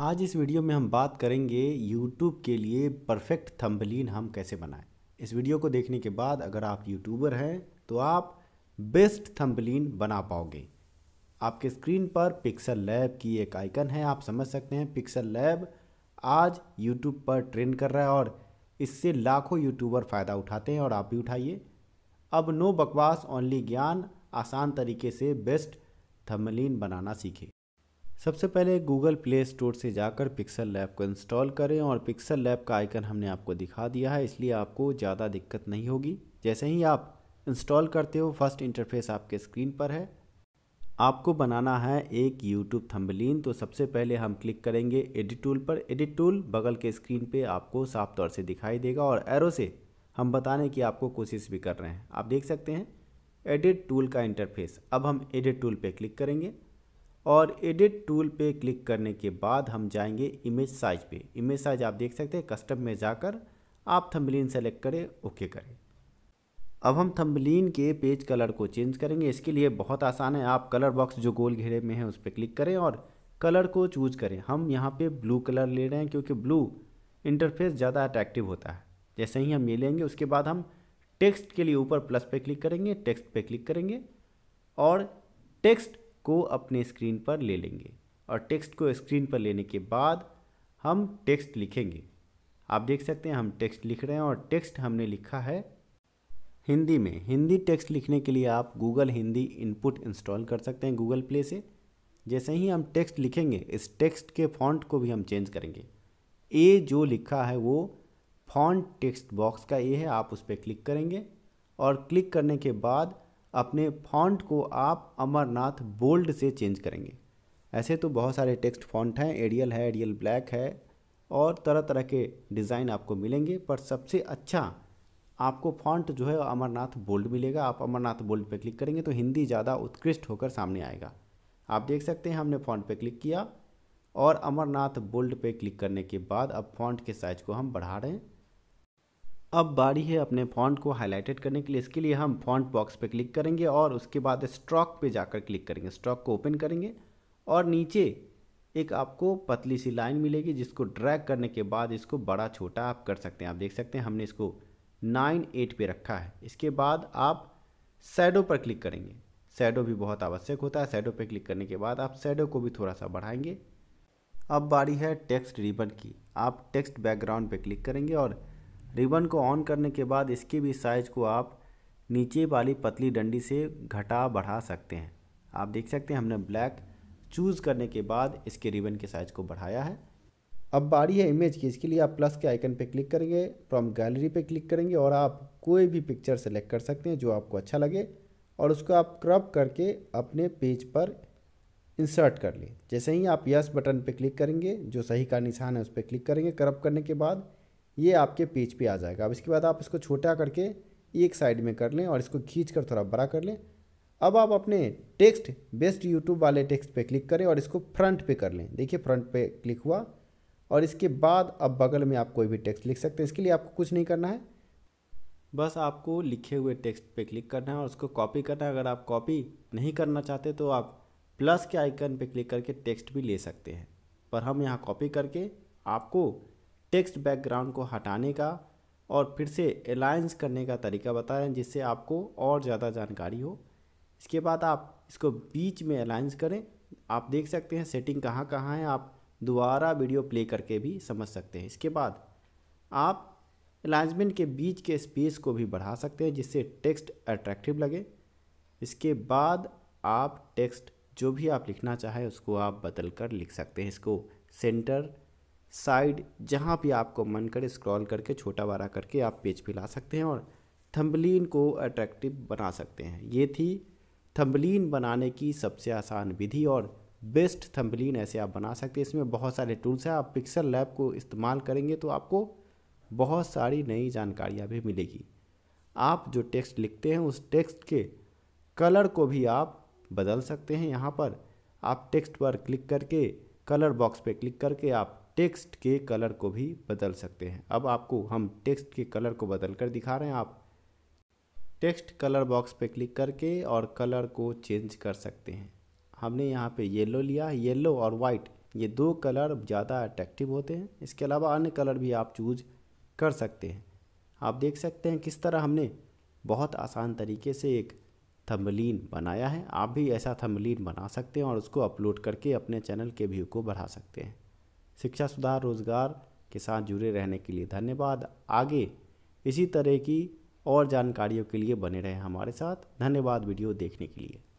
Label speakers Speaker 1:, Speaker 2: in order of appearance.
Speaker 1: आज इस वीडियो में हम बात करेंगे यूट्यूब के लिए परफेक्ट थंबलीन हम कैसे बनाएं इस वीडियो को देखने के बाद अगर आप यूट्यूबर हैं तो आप बेस्ट थंबलीन बना पाओगे आपके स्क्रीन पर पिक्सल लैब की एक आइकन है आप समझ सकते हैं पिक्सल लैब आज यूट्यूब पर ट्रेंड कर रहा है और इससे लाखों यूट्यूबर फ़ायदा उठाते हैं और आप भी उठाइए अब नो बकवास ओनली ज्ञान आसान तरीके से बेस्ट थंबलीन बनाना सीखें सबसे पहले गूगल प्ले स्टोर से जाकर पिक्सल लैब को इंस्टॉल करें और पिक्सल लैब का आइकन हमने आपको दिखा दिया है इसलिए आपको ज़्यादा दिक्कत नहीं होगी जैसे ही आप इंस्टॉल करते हो फर्स्ट इंटरफेस आपके स्क्रीन पर है आपको बनाना है एक YouTube थम्बलिन तो सबसे पहले हम क्लिक करेंगे एडिट टूल पर एडिट टूल बगल के स्क्रीन पे आपको साफ तौर से दिखाई देगा और एरो से हम बताने की आपको कोशिश भी कर रहे हैं आप देख सकते हैं एडिट टूल का इंटरफेस अब हम एडिट टूल पे क्लिक करेंगे और एडिट टूल पे क्लिक करने के बाद हम जाएंगे इमेज साइज पे इमेज साइज आप देख सकते हैं कस्टम में जाकर आप थंबलिन सेलेक्ट करें ओके करें अब हम थंबलिन के पेज कलर को चेंज करेंगे इसके लिए बहुत आसान है आप कलर बॉक्स जो गोल घेरे में है उस पर क्लिक करें और कलर को चूज करें हम यहाँ पे ब्लू कलर ले रहे हैं क्योंकि ब्लू इंटरफेस ज़्यादा अट्रैक्टिव होता है जैसे ही हम ये लेंगे उसके बाद हम टेक्स्ट के लिए ऊपर प्लस पे क्लिक करेंगे टेक्स्ट पे क्लिक करेंगे और टेक्स्ट को अपने स्क्रीन पर ले लेंगे और टेक्स्ट को स्क्रीन पर लेने के बाद हम टेक्स्ट लिखेंगे आप देख सकते हैं हम टेक्स्ट लिख रहे हैं और टेक्स्ट हमने लिखा है हिंदी में हिंदी टेक्स्ट लिखने के लिए आप गूगल हिंदी इनपुट इंस्टॉल कर सकते हैं गूगल प्ले से जैसे ही हम टेक्स्ट लिखेंगे इस टेक्स्ट के फॉन्ट को भी हम चेंज करेंगे ए जो लिखा है वो फॉन्ट टेक्स्ट बॉक्स का ए है आप उस पर क्लिक करेंगे और क्लिक करने के बाद अपने फॉन्ट को आप अमरनाथ बोल्ड से चेंज करेंगे ऐसे तो बहुत सारे टेक्स्ट फॉन्ट हैं एडियल है एडियल ब्लैक है और तरह तरह के डिज़ाइन आपको मिलेंगे पर सबसे अच्छा आपको फॉन्ट जो है अमरनाथ बोल्ड मिलेगा आप अमरनाथ बोल्ड पर क्लिक करेंगे तो हिंदी ज़्यादा उत्कृष्ट होकर सामने आएगा आप देख सकते हैं हमने फॉन्ट पर क्लिक किया और अमरनाथ बोल्ड पर क्लिक करने के बाद अब फॉन्ट के साइज़ को हम बढ़ा रहे हैं अब बारी है अपने फॉन्ट को हाईलाइटेड करने के लिए इसके लिए हम फॉन्ट बॉक्स पे क्लिक करेंगे और उसके बाद स्ट्रॉक पे जाकर क्लिक करेंगे स्ट्रॉक को ओपन करेंगे और नीचे एक आपको पतली सी लाइन मिलेगी जिसको ड्रैग करने के बाद इसको बड़ा छोटा आप कर सकते हैं आप देख सकते हैं हमने इसको नाइन एट पर रखा है इसके बाद आप सैडो पर क्लिक करेंगे सैडो भी बहुत आवश्यक होता है सैडो पर क्लिक करने के बाद आप सैडो को भी थोड़ा सा बढ़ाएंगे अब बारी है टेक्स्ट रिबन की आप टेक्स्ट बैकग्राउंड पर क्लिक करेंगे और रिबन को ऑन करने के बाद इसके भी साइज को आप नीचे वाली पतली डंडी से घटा बढ़ा सकते हैं आप देख सकते हैं हमने ब्लैक चूज़ करने के बाद इसके रिबन के साइज़ को बढ़ाया है अब बारी है इमेज की इसके लिए आप प्लस के आइकन पर क्लिक करेंगे फ्रॉम गैलरी पर क्लिक करेंगे और आप कोई भी पिक्चर सेलेक्ट कर सकते हैं जो आपको अच्छा लगे और उसको आप क्रॉप करके अपने पेज पर इंसर्ट कर लें जैसे ही आप यस बटन पर क्लिक करेंगे जो सही का निशान है उस पर क्लिक करेंगे क्रॉप करने के बाद ये आपके पेज पे आ जाएगा अब इसके बाद आप इसको छोटा करके एक साइड में कर लें और इसको खींच कर थोड़ा बड़ा कर लें अब आप अपने टेक्स्ट बेस्ट यूट्यूब वाले टेक्स्ट पे क्लिक करें और इसको फ्रंट पे कर लें देखिए फ्रंट पे क्लिक हुआ और इसके बाद अब बगल में आप कोई भी टेक्स्ट लिख सकते हैं इसके लिए आपको कुछ नहीं करना है बस आपको लिखे हुए टेक्स्ट पे क्लिक करना है और उसको कॉपी करना है अगर आप कॉपी नहीं करना चाहते तो आप प्लस के आइकन पर क्लिक करके टेक्स्ट भी ले सकते हैं पर हम यहाँ कॉपी करके आपको टेक्स्ट बैकग्राउंड को हटाने का और फिर से अलाइंस करने का तरीका बताया जिससे आपको और ज़्यादा जानकारी हो इसके बाद आप इसको बीच में अलाइंस करें आप देख सकते हैं सेटिंग कहाँ कहाँ है आप दोबारा वीडियो प्ले करके भी समझ सकते हैं इसके बाद आप अलाइंसमेंट के बीच के स्पेस को भी बढ़ा सकते हैं जिससे टेक्स्ट अट्रैक्टिव लगे इसके बाद आप टेक्स्ट जो भी आप लिखना चाहें उसको आप बदल कर लिख सकते हैं इसको सेंटर साइड जहाँ भी आपको मन करे स्क्रॉल करके छोटा बड़ा करके आप पेज पे ला सकते हैं और थम्बलिन को अट्रैक्टिव बना सकते हैं ये थी थम्बलिन बनाने की सबसे आसान विधि और बेस्ट थम्बलिन ऐसे आप बना सकते हैं इसमें बहुत सारे टूल्स हैं आप पिक्सल लैब को इस्तेमाल करेंगे तो आपको बहुत सारी नई जानकारियाँ भी मिलेगी आप जो टेक्स्ट लिखते हैं उस टेक्स्ट के कलर को भी आप बदल सकते हैं यहाँ पर आप टेक्स्ट पर क्लिक करके कलर बॉक्स पे क्लिक करके आप टेक्स्ट के कलर को भी बदल सकते हैं अब आपको हम टेक्स्ट के कलर को बदल कर दिखा रहे हैं आप टेक्स्ट कलर बॉक्स पे क्लिक करके और कलर को चेंज कर सकते हैं हमने यहाँ पे येलो लिया येलो और वाइट ये दो कलर ज़्यादा अट्रैक्टिव होते हैं इसके अलावा अन्य कलर भी आप चूज कर सकते हैं आप देख सकते हैं किस तरह हमने बहुत आसान तरीके से एक थम्बलिन बनाया है आप भी ऐसा थम्बलिन बना सकते हैं और उसको अपलोड करके अपने चैनल के व्यू को बढ़ा सकते हैं शिक्षा सुधार रोजगार के साथ जुड़े रहने के लिए धन्यवाद आगे इसी तरह की और जानकारियों के लिए बने रहें हमारे साथ धन्यवाद वीडियो देखने के लिए